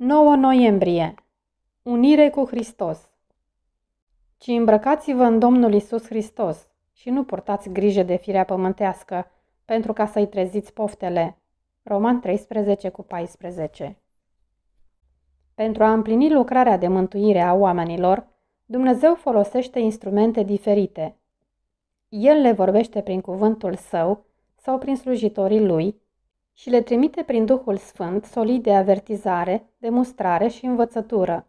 9 noiembrie Unire cu Hristos Ci îmbrăcați-vă în Domnul Isus Hristos și nu purtați grijă de firea pământească, pentru ca să-i treziți poftele. Roman 13 cu 14 Pentru a împlini lucrarea de mântuire a oamenilor, Dumnezeu folosește instrumente diferite. El le vorbește prin cuvântul său sau prin slujitorii lui, și le trimite prin Duhul Sfânt solide de avertizare, demonstrare și învățătură.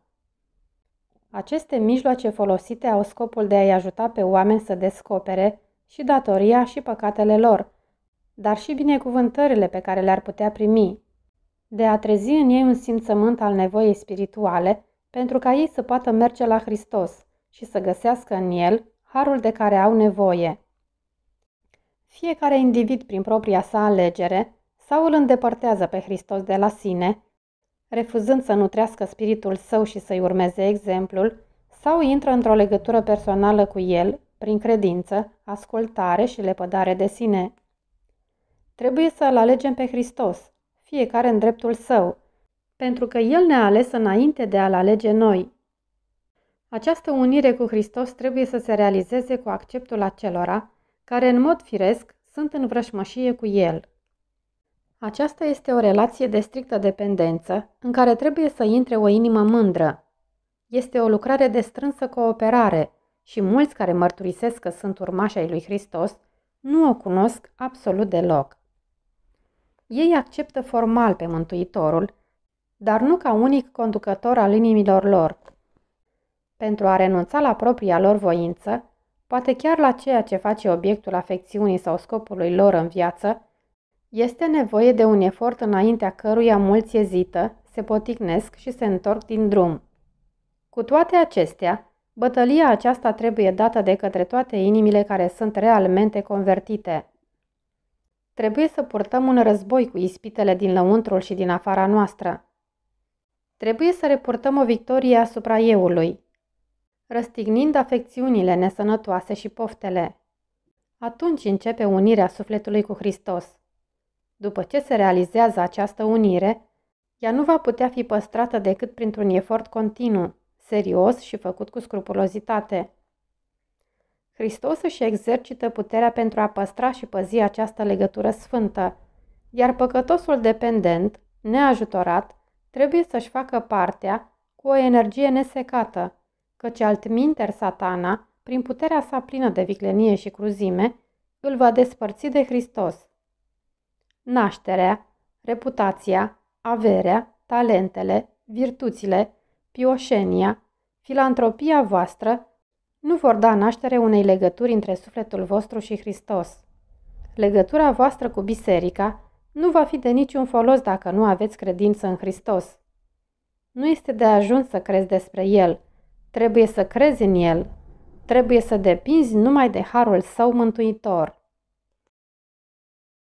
Aceste mijloace folosite au scopul de a-i ajuta pe oameni să descopere și datoria și păcatele lor, dar și binecuvântările pe care le-ar putea primi, de a trezi în ei un simțământ al nevoii spirituale pentru ca ei să poată merge la Hristos și să găsească în el harul de care au nevoie. Fiecare individ, prin propria sa alegere, sau îl îndepărtează pe Hristos de la sine, refuzând să nutrească spiritul său și să-i urmeze exemplul, sau intră într-o legătură personală cu el prin credință, ascultare și lepădare de sine. Trebuie să-L alegem pe Hristos, fiecare în dreptul său, pentru că El ne-a ales înainte de a-L alege noi. Această unire cu Hristos trebuie să se realizeze cu acceptul acelora care în mod firesc sunt în vrășmășie cu El. Aceasta este o relație de strictă dependență, în care trebuie să intre o inimă mândră. Este o lucrare de strânsă cooperare și mulți care mărturisesc că sunt urmași ai lui Hristos nu o cunosc absolut deloc. Ei acceptă formal pe Mântuitorul, dar nu ca unic conducător al inimilor lor. Pentru a renunța la propria lor voință, poate chiar la ceea ce face obiectul afecțiunii sau scopului lor în viață, este nevoie de un efort înaintea căruia mulți ezită, se poticnesc și se întorc din drum. Cu toate acestea, bătălia aceasta trebuie dată de către toate inimile care sunt realmente convertite. Trebuie să purtăm un război cu ispitele din lăuntrul și din afara noastră. Trebuie să reportăm o victorie asupra euului, răstignind afecțiunile nesănătoase și poftele. Atunci începe unirea sufletului cu Hristos. După ce se realizează această unire, ea nu va putea fi păstrată decât printr-un efort continuu, serios și făcut cu scrupulozitate. Hristos își exercită puterea pentru a păstra și păzi această legătură sfântă, iar păcătosul dependent, neajutorat, trebuie să-și facă partea cu o energie nesecată, căci altminter satana, prin puterea sa plină de viclenie și cruzime, îl va despărți de Hristos nașterea, reputația, averea, talentele, virtuțile, pioșenia, filantropia voastră nu vor da naștere unei legături între sufletul vostru și Hristos. Legătura voastră cu biserica nu va fi de niciun folos dacă nu aveți credință în Hristos. Nu este de ajuns să crezi despre El, trebuie să crezi în El, trebuie să depinzi numai de harul său mântuitor.